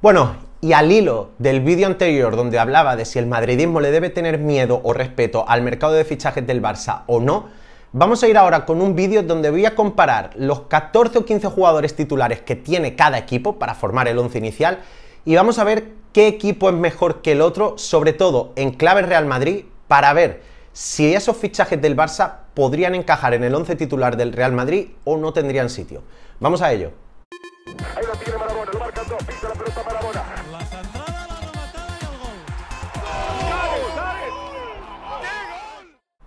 Bueno, y al hilo del vídeo anterior donde hablaba de si el madridismo le debe tener miedo o respeto al mercado de fichajes del Barça o no, vamos a ir ahora con un vídeo donde voy a comparar los 14 o 15 jugadores titulares que tiene cada equipo para formar el 11 inicial y vamos a ver qué equipo es mejor que el otro, sobre todo en clave Real Madrid, para ver si esos fichajes del Barça podrían encajar en el 11 titular del Real Madrid o no tendrían sitio. Vamos a ello.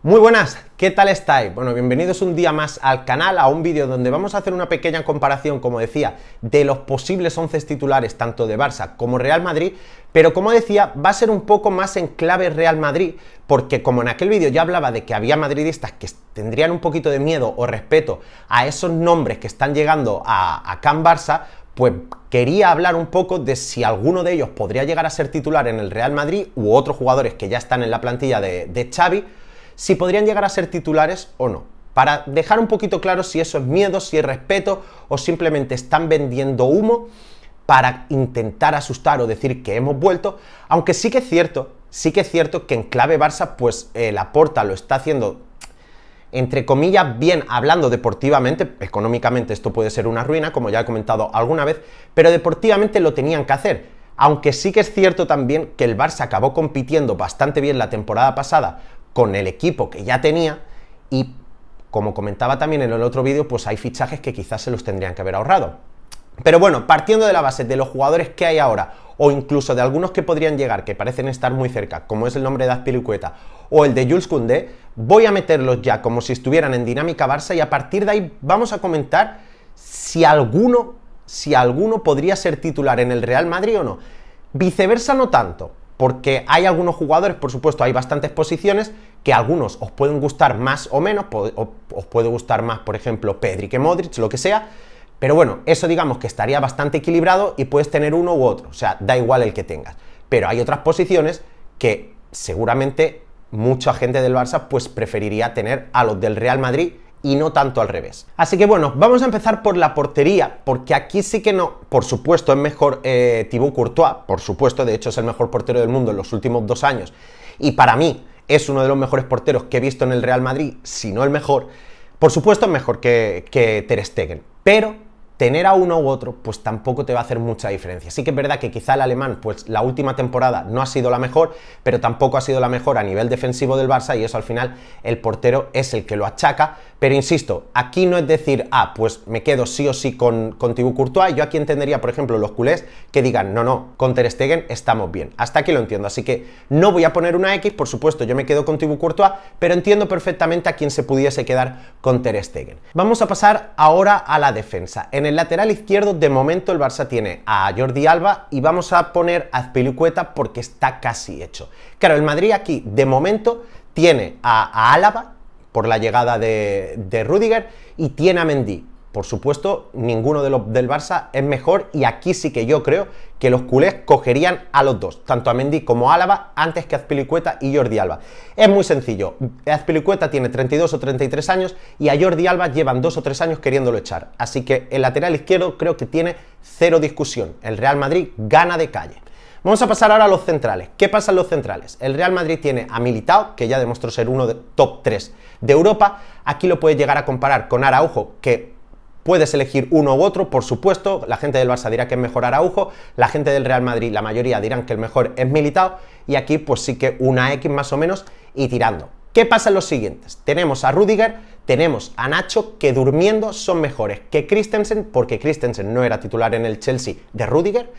Muy buenas, ¿qué tal estáis? Bueno, bienvenidos un día más al canal, a un vídeo donde vamos a hacer una pequeña comparación, como decía, de los posibles 11 titulares tanto de Barça como Real Madrid, pero como decía, va a ser un poco más en clave Real Madrid, porque como en aquel vídeo ya hablaba de que había madridistas que tendrían un poquito de miedo o respeto a esos nombres que están llegando a, Can Barça, pues quería hablar un poco de si alguno de ellos podría llegar a ser titular en el Real Madrid u otros jugadores que ya están en la plantilla de, de Xavi, si podrían llegar a ser titulares o no. Para dejar un poquito claro si eso es miedo, si es respeto o simplemente están vendiendo humo para intentar asustar o decir que hemos vuelto, aunque sí que es cierto, sí que es cierto que en clave Barça pues eh, la porta lo está haciendo entre comillas, bien hablando deportivamente, económicamente esto puede ser una ruina, como ya he comentado alguna vez, pero deportivamente lo tenían que hacer. Aunque sí que es cierto también que el Barça acabó compitiendo bastante bien la temporada pasada con el equipo que ya tenía y como comentaba también en el otro vídeo, pues hay fichajes que quizás se los tendrían que haber ahorrado. Pero bueno, partiendo de la base de los jugadores que hay ahora, o incluso de algunos que podrían llegar, que parecen estar muy cerca, como es el nombre de Azpilicueta o el de Jules Koundé, voy a meterlos ya como si estuvieran en dinámica Barça y a partir de ahí vamos a comentar si alguno, si alguno podría ser titular en el Real Madrid o no. Viceversa no tanto, porque hay algunos jugadores, por supuesto, hay bastantes posiciones que algunos os pueden gustar más o menos, os puede gustar más, por ejemplo, Pedri que Modric, lo que sea, pero bueno, eso digamos que estaría bastante equilibrado y puedes tener uno u otro, o sea, da igual el que tengas. Pero hay otras posiciones que seguramente mucha gente del Barça pues preferiría tener a los del Real Madrid y no tanto al revés. Así que bueno, vamos a empezar por la portería, porque aquí sí que no, por supuesto es mejor eh, Thibaut Courtois, por supuesto, de hecho es el mejor portero del mundo en los últimos dos años, y para mí es uno de los mejores porteros que he visto en el Real Madrid, si no el mejor, por supuesto es mejor que, que Ter Stegen, pero tener a uno u otro pues tampoco te va a hacer mucha diferencia. así que es verdad que quizá el alemán pues la última temporada no ha sido la mejor, pero tampoco ha sido la mejor a nivel defensivo del Barça y eso al final el portero es el que lo achaca, pero insisto, aquí no es decir, ah, pues me quedo sí o sí con, con Thibaut Courtois. Yo aquí entendería, por ejemplo, los culés que digan, no, no, con Ter Stegen estamos bien. Hasta aquí lo entiendo. Así que no voy a poner una X, por supuesto, yo me quedo con Thibaut Courtois, pero entiendo perfectamente a quién se pudiese quedar con Ter Stegen. Vamos a pasar ahora a la defensa. En el lateral izquierdo, de momento, el Barça tiene a Jordi Alba y vamos a poner a Azpilicueta porque está casi hecho. Claro, el Madrid aquí, de momento, tiene a, a Álava, por la llegada de, de Rudiger y tiene a Mendy. Por supuesto, ninguno de los del Barça es mejor y aquí sí que yo creo que los culés cogerían a los dos, tanto a Mendy como a Álava, antes que Azpilicueta y Jordi Alba. Es muy sencillo, Azpilicueta tiene 32 o 33 años y a Jordi Alba llevan 2 o 3 años queriéndolo echar, así que el lateral izquierdo creo que tiene cero discusión. El Real Madrid gana de calle. Vamos a pasar ahora a los centrales. ¿Qué pasa en los centrales? El Real Madrid tiene a Militao, que ya demostró ser uno de top 3 de Europa. Aquí lo puedes llegar a comparar con Araujo, que Puedes elegir uno u otro, por supuesto, la gente del Barça dirá que es mejor Araujo, la gente del Real Madrid, la mayoría dirán que el mejor es Militao, y aquí pues sí que una X más o menos y tirando. ¿Qué pasa en los siguientes? Tenemos a Rudiger, tenemos a Nacho, que durmiendo son mejores que Christensen, porque Christensen no era titular en el Chelsea de Rudiger,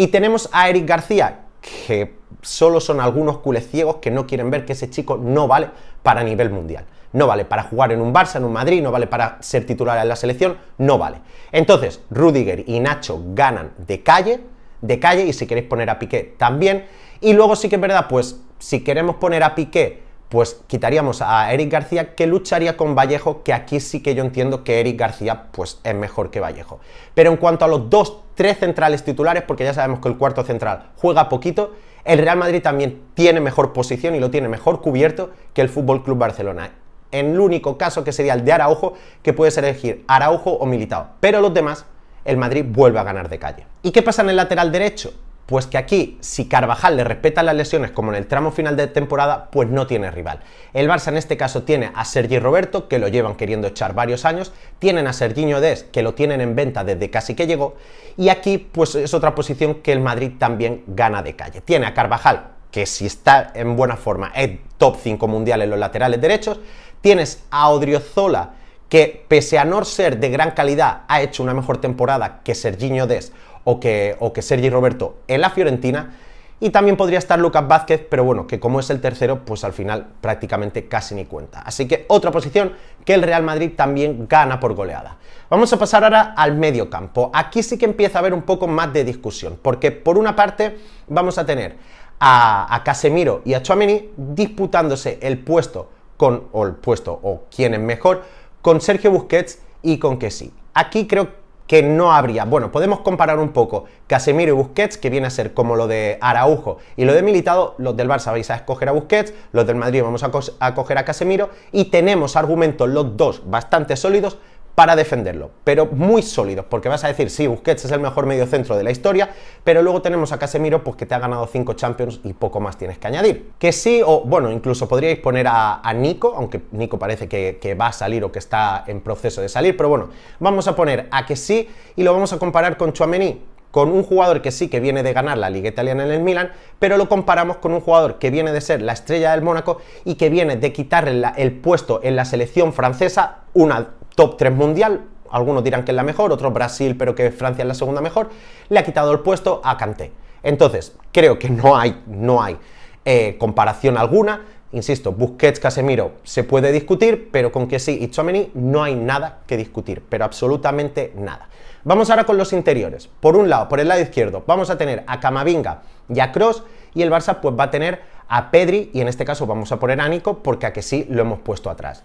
y tenemos a Eric García, que solo son algunos ciegos que no quieren ver que ese chico no vale para nivel mundial. No vale para jugar en un Barça, en un Madrid, no vale para ser titular en la selección, no vale. Entonces, Rudiger y Nacho ganan de calle, de calle, y si queréis poner a Piqué también. Y luego sí que es verdad, pues si queremos poner a Piqué pues quitaríamos a Eric García que lucharía con Vallejo, que aquí sí que yo entiendo que Eric García pues es mejor que Vallejo. Pero en cuanto a los dos, tres centrales titulares, porque ya sabemos que el cuarto central juega poquito, el Real Madrid también tiene mejor posición y lo tiene mejor cubierto que el Fútbol Club Barcelona. En el único caso que sería el de Araujo, que puedes elegir Araujo o Militao. Pero los demás, el Madrid vuelve a ganar de calle. ¿Y qué pasa en el lateral derecho? Pues que aquí, si Carvajal le respeta las lesiones como en el tramo final de temporada, pues no tiene rival. El Barça en este caso tiene a Sergi Roberto, que lo llevan queriendo echar varios años, tienen a Serginho Des, que lo tienen en venta desde casi que llegó, y aquí pues es otra posición que el Madrid también gana de calle. Tiene a Carvajal, que si está en buena forma es top 5 mundial en los laterales derechos, tienes a Odriozola, que pese a no ser de gran calidad, ha hecho una mejor temporada que Serginho Des o que, o Sergi Roberto en la Fiorentina. Y también podría estar Lucas Vázquez, pero bueno, que como es el tercero, pues al final prácticamente casi ni cuenta. Así que otra posición que el Real Madrid también gana por goleada. Vamos a pasar ahora al medio campo. Aquí sí que empieza a haber un poco más de discusión, porque por una parte vamos a tener a, Casemiro y a Chouameni disputándose el puesto con, o el puesto, o quién es mejor, con Sergio Busquets y con que sí. Aquí creo que no habría. Bueno, podemos comparar un poco Casemiro y Busquets, que viene a ser como lo de Araujo y lo de Militado, los del Barça vais a escoger a Busquets, los del Madrid vamos a, a coger a Casemiro y tenemos argumentos los dos bastante sólidos para defenderlo, pero muy sólidos, porque vas a decir, sí, Busquets es el mejor mediocentro de la historia, pero luego tenemos a Casemiro pues, que te ha ganado 5 Champions y poco más tienes que añadir. Que sí, o bueno, incluso podríais poner a, Nico, aunque Nico parece que, va a salir o que está en proceso de salir, pero bueno, vamos a poner a que sí y lo vamos a comparar con Chuamení, con un jugador que sí que viene de ganar la Liga Italiana en el Milan, pero lo comparamos con un jugador que viene de ser la estrella del Mónaco y que viene de quitarle el puesto en la selección francesa una top 3 mundial, algunos dirán que es la mejor, otros Brasil, pero que Francia es la segunda mejor, le ha quitado el puesto a Kanté. Entonces, creo que no hay, no hay eh, comparación alguna. Insisto, Busquets, Casemiro se puede discutir, pero con que sí y Chomeny no hay nada que discutir, pero absolutamente nada. Vamos ahora con los interiores. Por un lado, por el lado izquierdo, vamos a tener a Camavinga y a Cross, y el Barça pues va a tener a Pedri, y en este caso vamos a poner a Nico, porque a que sí lo hemos puesto atrás.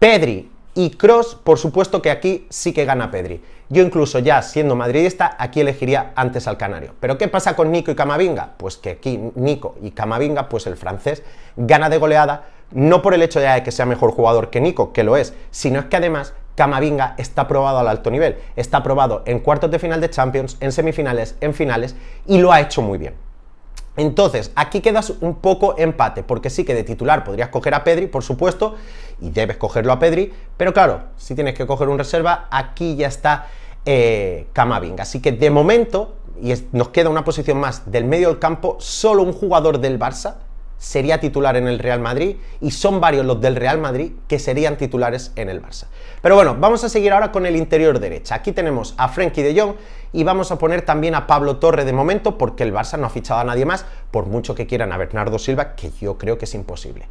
Pedri y Cross, por supuesto que aquí sí que gana Pedri. Yo incluso ya siendo madridista, aquí elegiría antes al canario. Pero ¿qué pasa con Nico y Camavinga? Pues que aquí Nico y Camavinga, pues el francés, gana de goleada, no por el hecho ya de que sea mejor jugador que Nico, que lo es, sino es que además Camavinga está probado al alto nivel, está probado en cuartos de final de Champions, en semifinales, en finales, y lo ha hecho muy bien. Entonces, aquí quedas un poco empate, porque sí que de titular podrías coger a Pedri, por supuesto, y debes cogerlo a Pedri, pero claro, si tienes que coger un reserva, aquí ya está eh, Camavinga. Así que de momento, y nos queda una posición más del medio del campo, solo un jugador del Barça sería titular en el Real Madrid y son varios los del Real Madrid que serían titulares en el Barça. Pero bueno, vamos a seguir ahora con el interior derecha. Aquí tenemos a Frenkie de Jong y vamos a poner también a Pablo Torre de momento porque el Barça no ha fichado a nadie más, por mucho que quieran a Bernardo Silva, que yo creo que es imposible.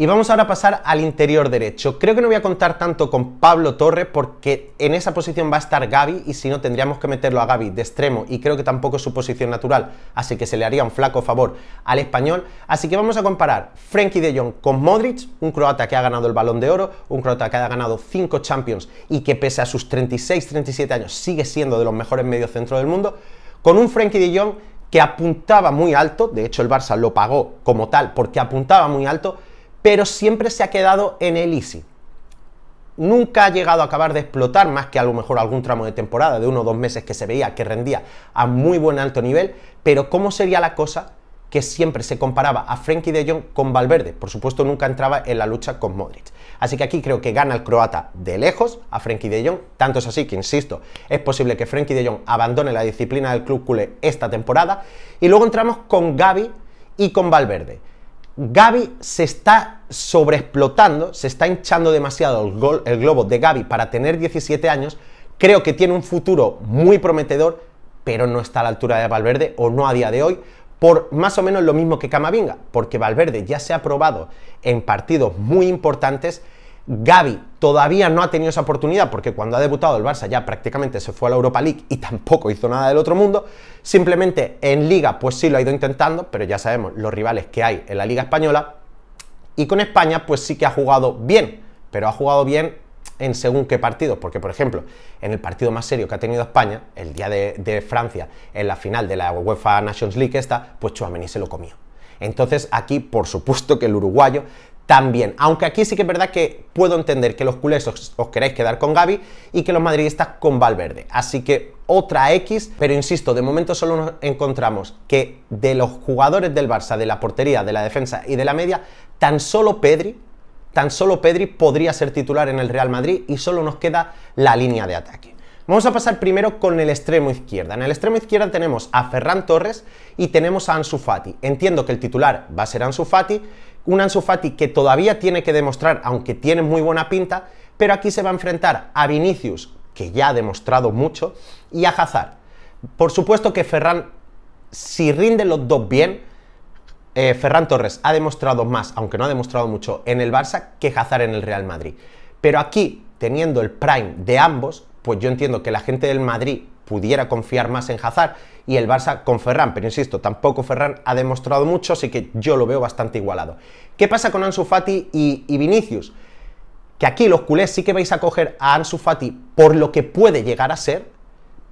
Y vamos ahora a pasar al interior derecho. Creo que no voy a contar tanto con Pablo Torres porque en esa posición va a estar Gaby y si no tendríamos que meterlo a Gaby de extremo y creo que tampoco es su posición natural, así que se le haría un flaco favor al español. Así que vamos a comparar Frenkie de Jong con Modric, un croata que ha ganado el Balón de Oro, un croata que ha ganado 5 Champions y que pese a sus 36-37 años sigue siendo de los mejores mediocentros del mundo, con un Frenkie de Jong que apuntaba muy alto, de hecho el Barça lo pagó como tal porque apuntaba muy alto, pero siempre se ha quedado en el easy. Nunca ha llegado a acabar de explotar, más que a lo mejor algún tramo de temporada de uno o dos meses que se veía que rendía a muy buen alto nivel, pero ¿cómo sería la cosa que siempre se comparaba a Frenkie de Jong con Valverde. Por supuesto, nunca entraba en la lucha con Modric. Así que aquí creo que gana el croata de lejos a Frenkie de Jong. Tanto es así que, insisto, es posible que Frenkie de Jong abandone la disciplina del club culé esta temporada. Y luego entramos con Gaby y con Valverde. Gabi se está sobreexplotando, se está hinchando demasiado el, globo de Gaby para tener 17 años. Creo que tiene un futuro muy prometedor, pero no está a la altura de Valverde o no a día de hoy, por más o menos lo mismo que Camavinga, porque Valverde ya se ha probado en partidos muy importantes Gaby todavía no ha tenido esa oportunidad porque cuando ha debutado el Barça ya prácticamente se fue a la Europa League y tampoco hizo nada del otro mundo. Simplemente en Liga pues sí lo ha ido intentando, pero ya sabemos los rivales que hay en la Liga Española. Y con España pues sí que ha jugado bien, pero ha jugado bien en según qué partido, porque por ejemplo, en el partido más serio que ha tenido España, el día de, Francia, en la final de la UEFA Nations League esta, pues Chuamení se lo comió. Entonces aquí, por supuesto que el uruguayo también. Aunque aquí sí que es verdad que puedo entender que los culés os, queréis quedar con Gaby y que los madridistas con Valverde. Así que otra X, pero insisto, de momento solo nos encontramos que de los jugadores del Barça, de la portería, de la defensa y de la media, tan solo Pedri, tan solo Pedri podría ser titular en el Real Madrid y solo nos queda la línea de ataque. Vamos a pasar primero con el extremo izquierda. En el extremo izquierda tenemos a Ferran Torres y tenemos a Ansu Fati. Entiendo que el titular va a ser Ansu Fati, un Ansu que todavía tiene que demostrar, aunque tiene muy buena pinta, pero aquí se va a enfrentar a Vinicius, que ya ha demostrado mucho, y a Hazard. Por supuesto que Ferran, si rinde los dos bien, eh, Ferran Torres ha demostrado más, aunque no ha demostrado mucho, en el Barça que Hazard en el Real Madrid. Pero aquí, teniendo el prime de ambos, pues yo entiendo que la gente del Madrid pudiera confiar más en Hazard y el Barça con Ferran, pero insisto, tampoco Ferran ha demostrado mucho, así que yo lo veo bastante igualado. ¿Qué pasa con Ansu Fati y, Vinicius? Que aquí los culés sí que vais a coger a Ansu Fati por lo que puede llegar a ser,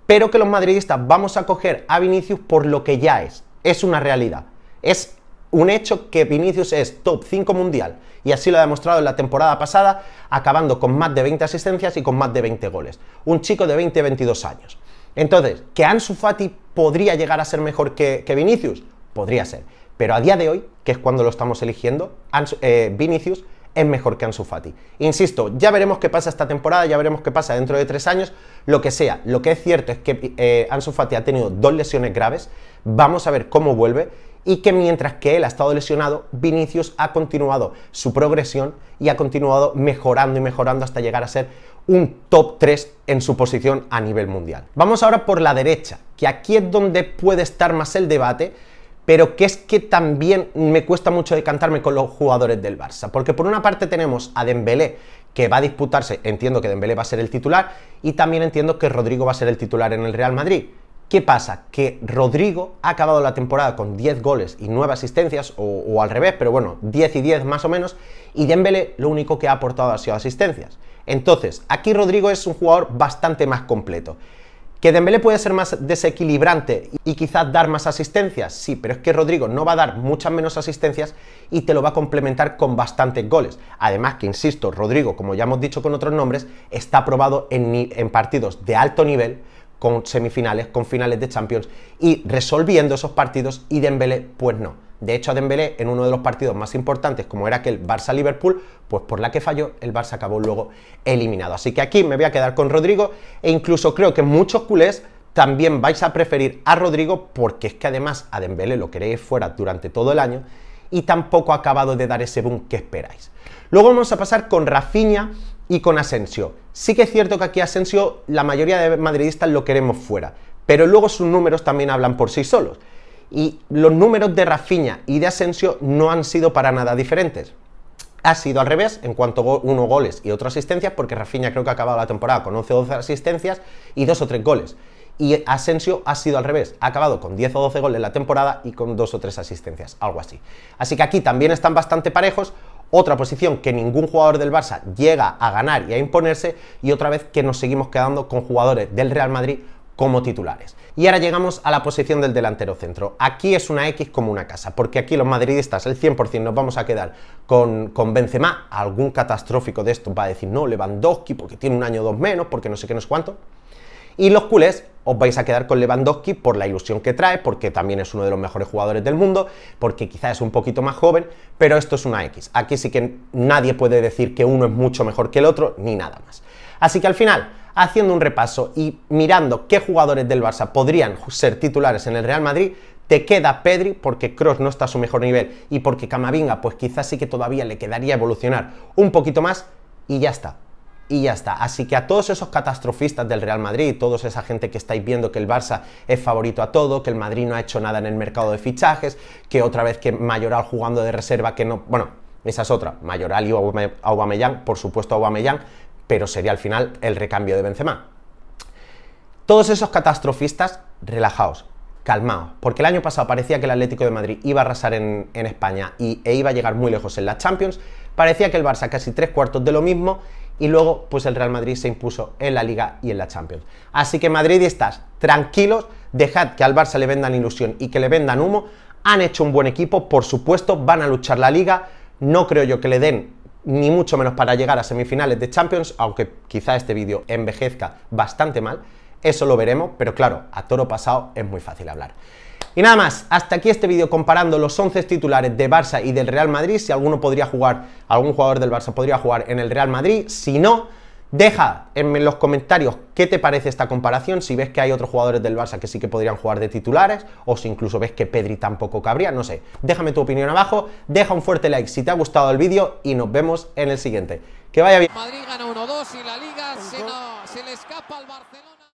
pero que los madridistas vamos a coger a Vinicius por lo que ya es. Es una realidad. Es un hecho que Vinicius es top 5 mundial y así lo ha demostrado en la temporada pasada, acabando con más de 20 asistencias y con más de 20 goles. Un chico de 20-22 años. Entonces, ¿que Ansu Fati podría llegar a ser mejor que, Vinicius? Podría ser. Pero a día de hoy, que es cuando lo estamos eligiendo, eh, Vinicius es mejor que Ansu Fati. Insisto, ya veremos qué pasa esta temporada, ya veremos qué pasa dentro de tres años, lo que sea. Lo que es cierto es que eh, Ansu Fati ha tenido dos lesiones graves. Vamos a ver cómo vuelve y que mientras que él ha estado lesionado, Vinicius ha continuado su progresión y ha continuado mejorando y mejorando hasta llegar a ser un top 3 en su posición a nivel mundial. Vamos ahora por la derecha, que aquí es donde puede estar más el debate, pero que es que también me cuesta mucho decantarme con los jugadores del Barça, porque por una parte tenemos a Dembélé, que va a disputarse, entiendo que Dembélé va a ser el titular, y también entiendo que Rodrigo va a ser el titular en el Real Madrid. ¿Qué pasa? Que Rodrigo ha acabado la temporada con 10 goles y 9 asistencias, o, al revés, pero bueno, 10 y 10 más o menos, y Dembélé lo único que ha aportado ha sido asistencias. Entonces, aquí Rodrigo es un jugador bastante más completo. ¿Que Dembélé puede ser más desequilibrante y quizás dar más asistencias? Sí, pero es que Rodrigo no va a dar muchas menos asistencias y te lo va a complementar con bastantes goles. Además que, insisto, Rodrigo, como ya hemos dicho con otros nombres, está probado en partidos de alto nivel con semifinales, con finales de Champions y resolviendo esos partidos y Dembélé pues no. De hecho a Dembélé en uno de los partidos más importantes como era aquel Barça-Liverpool, pues por la que falló el Barça acabó luego eliminado. Así que aquí me voy a quedar con Rodrigo e incluso creo que muchos culés también vais a preferir a Rodrigo porque es que además a Dembélé lo queréis fuera durante todo el año y tampoco ha acabado de dar ese boom que esperáis. Luego vamos a pasar con Rafinha, y con Asensio. Sí que es cierto que aquí Asensio la mayoría de madridistas lo queremos fuera, pero luego sus números también hablan por sí solos. Y los números de Rafinha y de Asensio no han sido para nada diferentes. Ha sido al revés en cuanto a uno goles y otra asistencia, porque Rafinha creo que ha acabado la temporada con 11 o 12 asistencias y dos o tres goles. Y Asensio ha sido al revés, ha acabado con 10 o 12 goles la temporada y con dos o tres asistencias, algo así. Así que aquí también están bastante parejos, otra posición que ningún jugador del Barça llega a ganar y a imponerse, y otra vez que nos seguimos quedando con jugadores del Real Madrid como titulares. Y ahora llegamos a la posición del delantero centro. Aquí es una X como una casa, porque aquí los madridistas, el 100%, nos vamos a quedar con, con Benzema. Algún catastrófico de esto va a decir, no, Lewandowski, porque tiene un año o dos menos, porque no sé qué, no es cuánto. Y los culés os vais a quedar con Lewandowski por la ilusión que trae, porque también es uno de los mejores jugadores del mundo, porque quizás es un poquito más joven, pero esto es una X. Aquí sí que nadie puede decir que uno es mucho mejor que el otro, ni nada más. Así que al final, haciendo un repaso y mirando qué jugadores del Barça podrían ser titulares en el Real Madrid, te queda Pedri porque Cross no está a su mejor nivel y porque Camavinga pues quizás sí que todavía le quedaría evolucionar un poquito más y ya está y ya está. Así que a todos esos catastrofistas del Real Madrid, todos esa gente que estáis viendo que el Barça es favorito a todo, que el Madrid no ha hecho nada en el mercado de fichajes, que otra vez que Mayoral jugando de reserva, que no... Bueno, esa es otra. Mayoral y Aubameyang, por supuesto Aubameyang, pero sería al final el recambio de Benzema. Todos esos catastrofistas, relajaos, calmaos, porque el año pasado parecía que el Atlético de Madrid iba a arrasar en, España y, e iba a llegar muy lejos en la Champions, parecía que el Barça casi tres cuartos de lo mismo y luego pues el Real Madrid se impuso en la Liga y en la Champions. Así que Madrid, estás tranquilos, dejad que al Barça le vendan ilusión y que le vendan humo, han hecho un buen equipo, por supuesto, van a luchar la Liga, no creo yo que le den ni mucho menos para llegar a semifinales de Champions, aunque quizá este vídeo envejezca bastante mal, eso lo veremos, pero claro, a toro pasado es muy fácil hablar. Y nada más, hasta aquí este vídeo comparando los 11 titulares de Barça y del Real Madrid, si alguno podría jugar, algún jugador del Barça podría jugar en el Real Madrid, si no, Deja en los comentarios qué te parece esta comparación, si ves que hay otros jugadores del Barça que sí que podrían jugar de titulares, o si incluso ves que Pedri tampoco cabría, no sé. Déjame tu opinión abajo, deja un fuerte like si te ha gustado el vídeo y nos vemos en el siguiente. Que vaya bien. Madrid gana 1-2 y la Liga no, se le escapa al Barcelona.